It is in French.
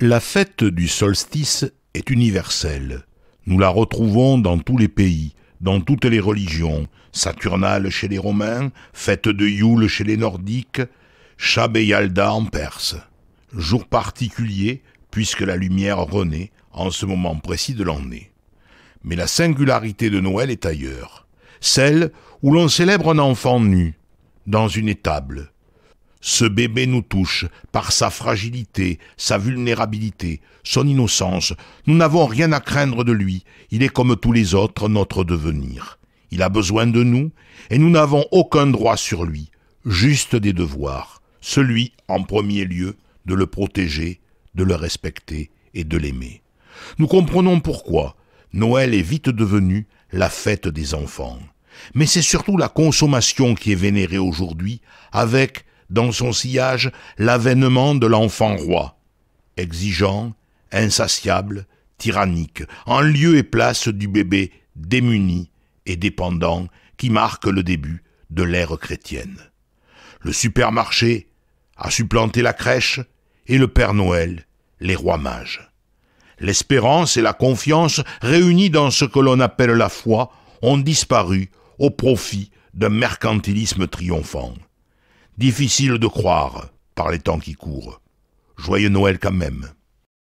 La fête du solstice est universelle. Nous la retrouvons dans tous les pays, dans toutes les religions, Saturnale chez les Romains, fête de Yule chez les Nordiques, Yalda en Perse. Jour particulier puisque la lumière renaît en ce moment précis de l'année. Mais la singularité de Noël est ailleurs, celle où l'on célèbre un enfant nu, dans une étable, ce bébé nous touche par sa fragilité, sa vulnérabilité, son innocence. Nous n'avons rien à craindre de lui. Il est comme tous les autres notre devenir. Il a besoin de nous et nous n'avons aucun droit sur lui, juste des devoirs. Celui, en premier lieu, de le protéger, de le respecter et de l'aimer. Nous comprenons pourquoi Noël est vite devenu la fête des enfants. Mais c'est surtout la consommation qui est vénérée aujourd'hui avec dans son sillage l'avènement de l'enfant roi, exigeant, insatiable, tyrannique, en lieu et place du bébé démuni et dépendant qui marque le début de l'ère chrétienne. Le supermarché a supplanté la crèche et le Père Noël, les rois mages. L'espérance et la confiance réunies dans ce que l'on appelle la foi ont disparu au profit d'un mercantilisme triomphant. Difficile de croire par les temps qui courent. Joyeux Noël quand même.